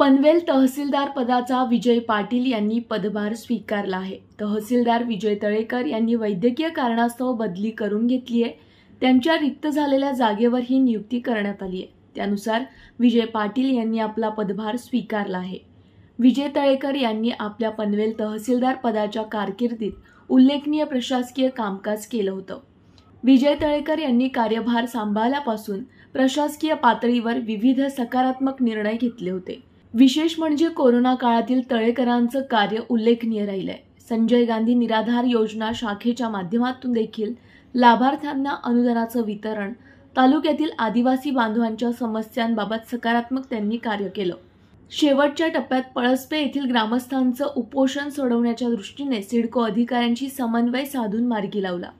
पनवेल तहसीलदार पदाचा विजय पाटील यांनी पदभार स्वीकारला आहे तहसीलदार विजय तळेकर यांनी वैद्यकीय कारणास्तव बदली करून घेतली आहे त्यांच्या रिक्त झालेल्या जागेवर ही नियुक्ती करण्यात आली आहे त्यानुसार विजय पाटील यांनी आपला पदभार स्वीकारला आहे विजय तळेकर यांनी आपल्या पनवेल तहसीलदार पदाच्या कारकिर्दीत उल्लेखनीय प्रशासकीय कामकाज केलं होतं विजय तळेकर यांनी कार्यभार सांभाळल्यापासून प्रशासकीय पातळीवर विविध सकारात्मक निर्णय घेतले होते विशेष म्हणजे कोरोना काळातील तळेकरांचं कार्य उल्लेखनीय राहिलं आहे संजय गांधी निराधार योजना शाखेच्या माध्यमातून देखील लाभार्थ्यांना अनुदानाचं वितरण तालुक्यातील आदिवासी बांधवांच्या समस्यांबाबत सकारात्मक त्यांनी कार्य केलं शेवटच्या टप्प्यात पळसपे येथील ग्रामस्थांचं उपोषण सोडवण्याच्या दृष्टीने सिडको अधिकाऱ्यांशी समन्वय साधून मार्गी लावला